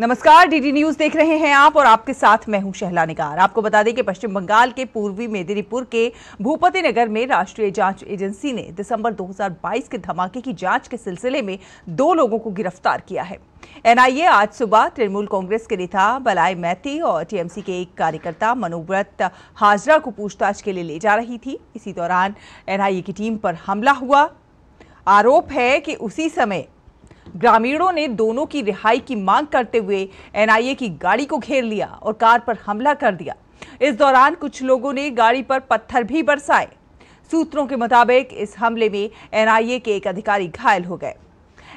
नमस्कार DD news देख रहे हैं आप और आपके साथ मैं हूं शहला निगार आपको बता दें कि पश्चिम बंगाल के पूर्वी मेदिनीपुर के भूपति नगर में राष्ट्रीय जांच एजेंसी ने दिसंबर 2022 के धमाके की जांच के सिलसिले में दो लोगों को गिरफ्तार किया है एनआईए आज सुबह तृणमूल कांग्रेस के नेता बलाय मैती और टीएमसी के एक कार्यकर्ता मनोव्रत हाजरा को पूछताछ के लिए ले जा रही थी इसी दौरान एनआईए की टीम पर हमला हुआ आरोप है कि उसी समय ग्रामीणों ने दोनों की रिहाई की मांग करते हुए एनआईए की गाड़ी को घेर लिया और कार पर हमला कर दिया इस दौरान कुछ लोगों ने गाड़ी पर पत्थर भी बरसाए सूत्रों के मुताबिक इस हमले में एनआईए के एक अधिकारी घायल हो गए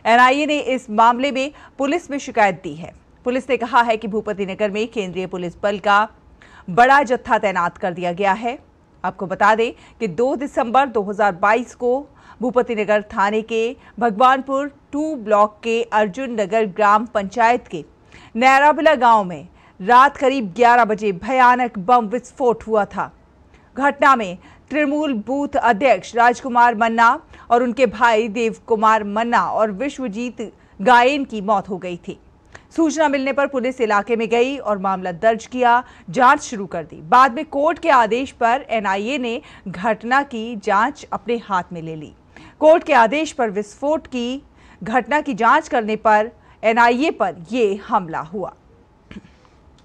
एनआईए ने इस मामले में पुलिस में शिकायत दी है पुलिस ने कहा है कि भूपति नगर में केंद्रीय पुलिस बल का बड़ा जत्था तैनात कर दिया गया है आपको बता दें कि 2 दिसंबर 2022 को भूपति नगर थाने के भगवानपुर टू ब्लॉक के अर्जुन नगर ग्राम पंचायत के नैराबिला गांव में रात करीब 11 बजे भयानक बम विस्फोट हुआ था घटना में तृणमूल बूथ अध्यक्ष राजकुमार मन्ना और उनके भाई देव कुमार मन्ना और विश्वजीत गायन की मौत हो गई थी सूचना मिलने पर पुलिस इलाके में गई और मामला दर्ज किया जांच शुरू कर दी बाद में कोर्ट के आदेश पर एनआईए ने घटना की जांच अपने हाथ में ले ली कोर्ट के आदेश पर विस्फोट की घटना की जांच करने पर एनआईए पर यह हमला हुआ